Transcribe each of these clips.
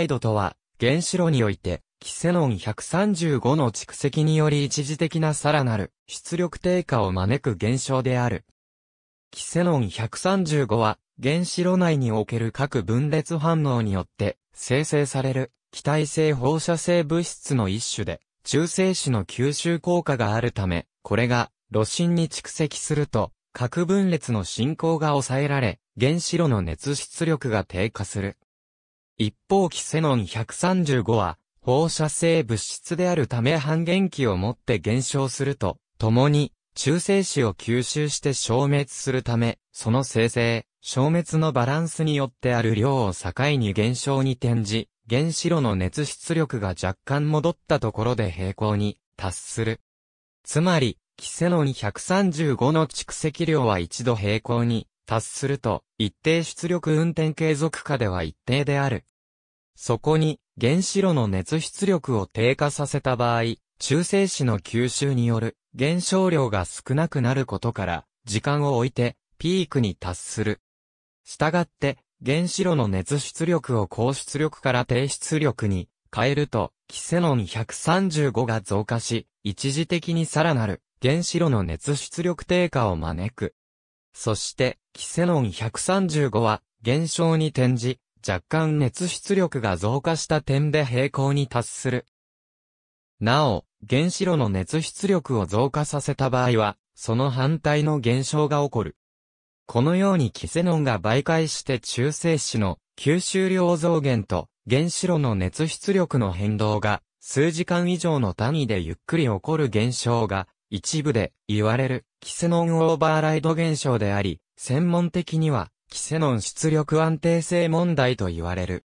イドとは、原子炉において、キセノン135の蓄積により一時的なさらなる出力低下を招く現象である。キセノン135は、原子炉内における各分裂反応によって生成される気体性放射性物質の一種で、中性子の吸収効果があるため、これが炉心に蓄積すると、核分裂の進行が抑えられ、原子炉の熱出力が低下する。一方キセノン135は、放射性物質であるため半減期をもって減少すると、共に、中性子を吸収して消滅するため、その生成、消滅のバランスによってある量を境に減少に転じ、原子炉の熱出力が若干戻ったところで平行に達する。つまり、キセノン135の蓄積量は一度平行に達すると、一定出力運転継続下では一定である。そこに、原子炉の熱出力を低下させた場合、中性子の吸収による減少量が少なくなることから、時間を置いて、ピークに達する。したがって、原子炉の熱出力を高出力から低出力に変えると、キセノン135が増加し、一時的にさらなる原子炉の熱出力低下を招く。そして、キセノン135は、減少に転じ、若干熱出力が増加した点で平行に達する。なお、原子炉の熱出力を増加させた場合は、その反対の減少が起こる。このようにキセノンが媒介して中性子の吸収量増減と原子炉の熱出力の変動が数時間以上の単位でゆっくり起こる現象が一部で言われる。キセノンオーバーライド現象であり、専門的には、キセノン出力安定性問題と言われる。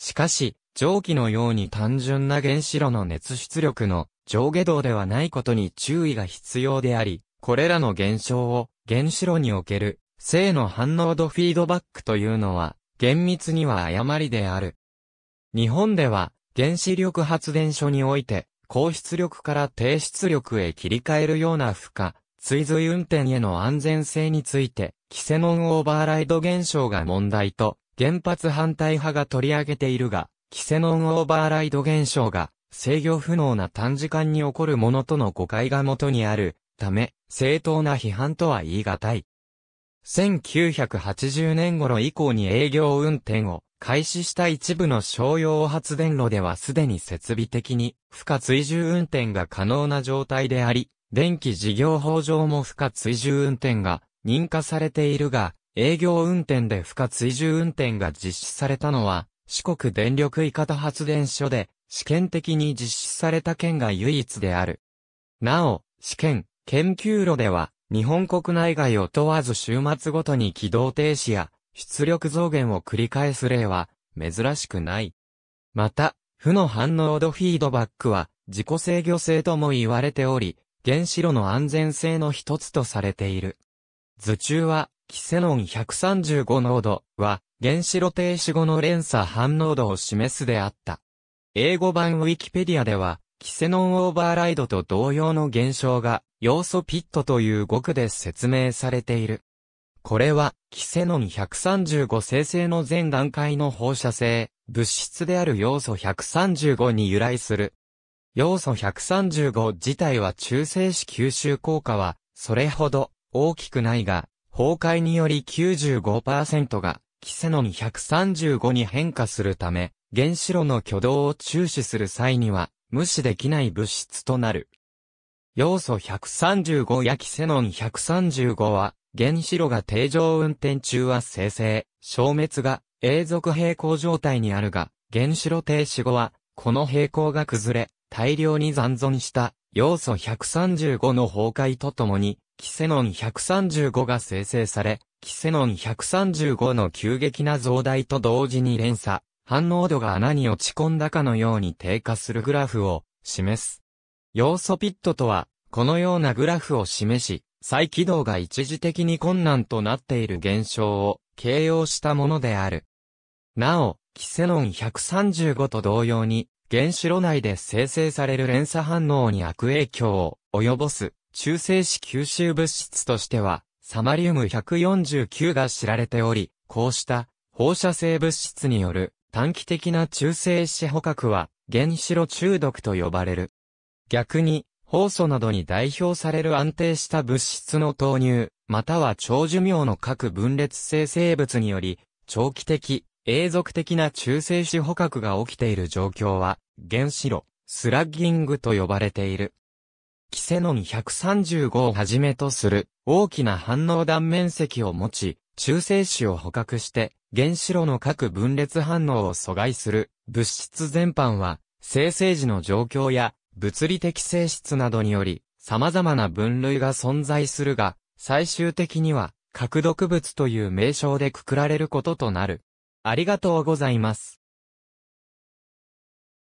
しかし、蒸気のように単純な原子炉の熱出力の上下動ではないことに注意が必要であり、これらの現象を原子炉における正の反応度フィードバックというのは厳密には誤りである。日本では原子力発電所において高出力から低出力へ切り替えるような負荷、追随運転への安全性について、キセノンオーバーライド現象が問題と、原発反対派が取り上げているが、キセノンオーバーライド現象が、制御不能な短時間に起こるものとの誤解が元にある、ため、正当な批判とは言い難い。1980年頃以降に営業運転を開始した一部の商用発電路ではすでに設備的に負荷追従運転が可能な状態であり、電気事業法上も不可追従運転が認可されているが、営業運転で不可追従運転が実施されたのは、四国電力伊方発電所で、試験的に実施された県が唯一である。なお、試験、研究路では、日本国内外を問わず週末ごとに軌道停止や、出力増減を繰り返す例は、珍しくない。また、負の反応度フィードバックは、自己制御性とも言われており、原子炉の安全性の一つとされている。図中は、キセノン135濃度は、原子炉停止後の連鎖反応度を示すであった。英語版ウィキペディアでは、キセノンオーバーライドと同様の現象が、要素ピットという語句で説明されている。これは、キセノン135生成の全段階の放射性、物質である要素135に由来する、要素135自体は中性子吸収効果は、それほど大きくないが、崩壊により95%が、キセノン135に変化するため、原子炉の挙動を注視する際には、無視できない物質となる。要素135やキセノン135は、原子炉が定常運転中は生成、消滅が永続平行状態にあるが、原子炉停止後は、この平行が崩れ、大量に残存した要素135の崩壊とともに、キセノン135が生成され、キセノン135の急激な増大と同時に連鎖、反応度が穴に落ち込んだかのように低下するグラフを示す。要素ピットとは、このようなグラフを示し、再起動が一時的に困難となっている現象を形容したものである。なお、キセノン135と同様に、原子炉内で生成される連鎖反応に悪影響を及ぼす中性子吸収物質としては、サマリウム149が知られており、こうした放射性物質による短期的な中性子捕獲は原子炉中毒と呼ばれる。逆に、酵素などに代表される安定した物質の投入、または長寿命の各分裂性生物により、長期的、永続的な中性子捕獲が起きている状況は、原子炉、スラッギングと呼ばれている。キセノン135をはじめとする大きな反応断面積を持ち、中性子を捕獲して、原子炉の各分裂反応を阻害する物質全般は、生成時の状況や物理的性質などにより、様々な分類が存在するが、最終的には、核毒物という名称でくくられることとなる。ありがとうございます。